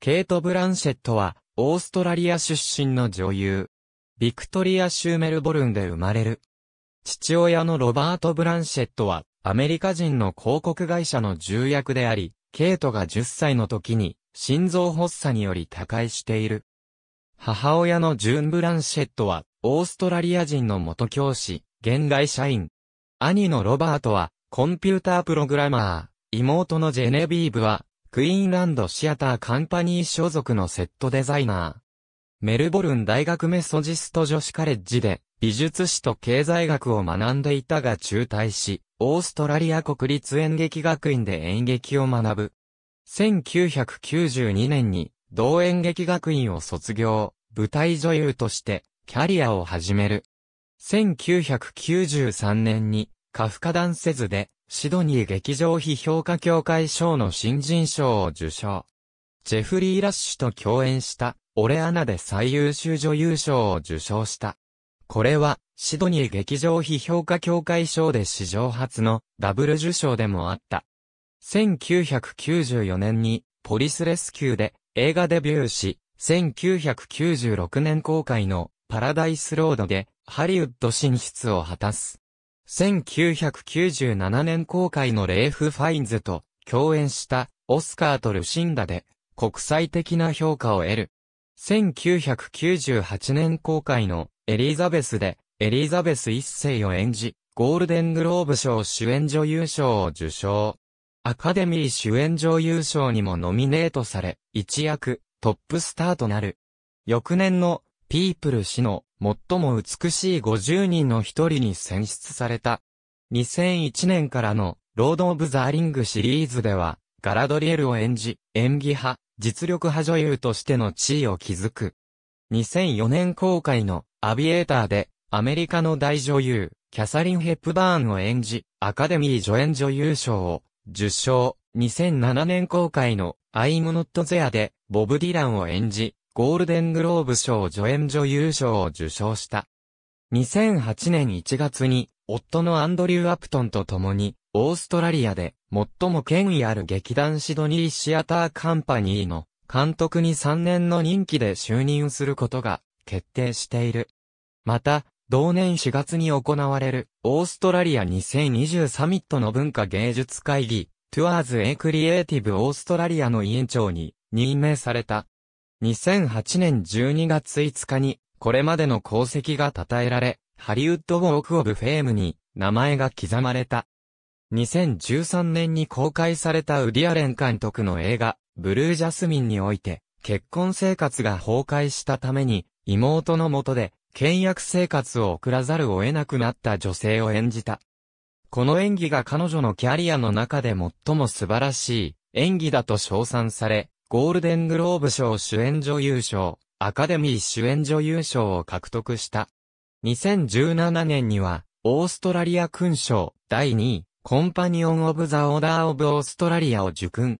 ケイト・ブランシェットは、オーストラリア出身の女優。ビクトリア州メルボルンで生まれる。父親のロバート・ブランシェットは、アメリカ人の広告会社の重役であり、ケイトが10歳の時に、心臓発作により他界している。母親のジュン・ブランシェットは、オーストラリア人の元教師、現代社員。兄のロバートは、コンピュータープログラマー。妹のジェネビーブは、クイーンランドシアターカンパニー所属のセットデザイナー。メルボルン大学メソジスト女子カレッジで美術史と経済学を学んでいたが中退し、オーストラリア国立演劇学院で演劇を学ぶ。1992年に同演劇学院を卒業、舞台女優としてキャリアを始める。1993年にカフカダンセズでシドニー劇場非評価協会賞の新人賞を受賞。ジェフリー・ラッシュと共演した、オレアナで最優秀女優賞を受賞した。これは、シドニー劇場非評価協会賞で史上初のダブル受賞でもあった。1994年に、ポリスレスキューで映画デビューし、1996年公開のパラダイスロードでハリウッド進出を果たす。1997年公開のレーフ・ファインズと共演したオスカーとルシンダで国際的な評価を得る。1998年公開のエリザベスでエリザベス一世を演じ、ゴールデングローブ賞主演女優賞を受賞。アカデミー主演女優賞にもノミネートされ、一躍トップスターとなる。翌年のピープル氏の最も美しい50人の一人に選出された。2001年からのロード・オブ・ザ・リングシリーズでは、ガラドリエルを演じ、演技派、実力派女優としての地位を築く。2004年公開のアビエーターで、アメリカの大女優、キャサリン・ヘップバーンを演じ、アカデミー助演女優賞を受賞。2007年公開のアイムノットゼアで、ボブ・ディランを演じ、ゴールデングローブ賞助演女優賞を受賞した。2008年1月に、夫のアンドリュー・アプトンと共に、オーストラリアで、最も権威ある劇団シドニー・シアター・カンパニーの、監督に3年の任期で就任することが、決定している。また、同年4月に行われる、オーストラリア2020サミットの文化芸術会議、トゥアーズ・エ・クリエイティブ・オーストラリアの委員長に任命された。2008年12月5日に、これまでの功績が称えられ、ハリウッドウォークオブフェームに名前が刻まれた。2013年に公開されたウディアレン監督の映画、ブルージャスミンにおいて、結婚生活が崩壊したために、妹のもとで、倹約生活を送らざるを得なくなった女性を演じた。この演技が彼女のキャリアの中で最も素晴らしい演技だと称賛され、ゴールデングローブ賞主演女優賞、アカデミー主演女優賞を獲得した。2017年には、オーストラリア勲章第2位、コンパニオン・オブ・ザ・オーダー・オブ・オーストラリアを受勲。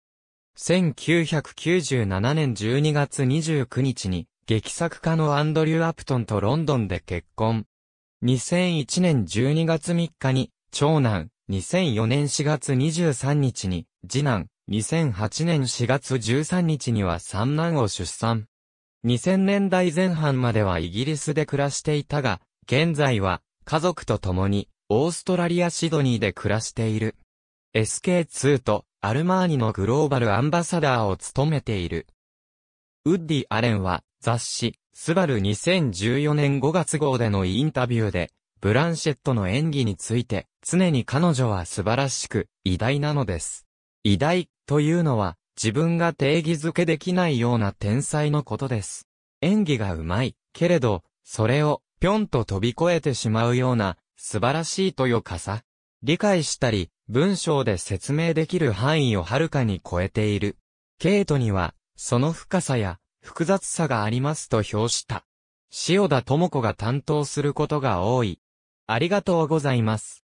1997年12月29日に、劇作家のアンドリュー・アプトンとロンドンで結婚。2001年12月3日に、長男、2004年4月23日に、次男、2008年4月13日には三男を出産。2000年代前半まではイギリスで暮らしていたが、現在は家族と共にオーストラリアシドニーで暮らしている。SK2 とアルマーニのグローバルアンバサダーを務めている。ウッディ・アレンは雑誌スバル2014年5月号でのインタビューで、ブランシェットの演技について、常に彼女は素晴らしく、偉大なのです。偉大というのは自分が定義づけできないような天才のことです。演技がうまい、けれど、それをぴょんと飛び越えてしまうような素晴らしいとよかさ。理解したり、文章で説明できる範囲をはるかに超えている。ケイトには、その深さや複雑さがありますと評した。塩田智子が担当することが多い。ありがとうございます。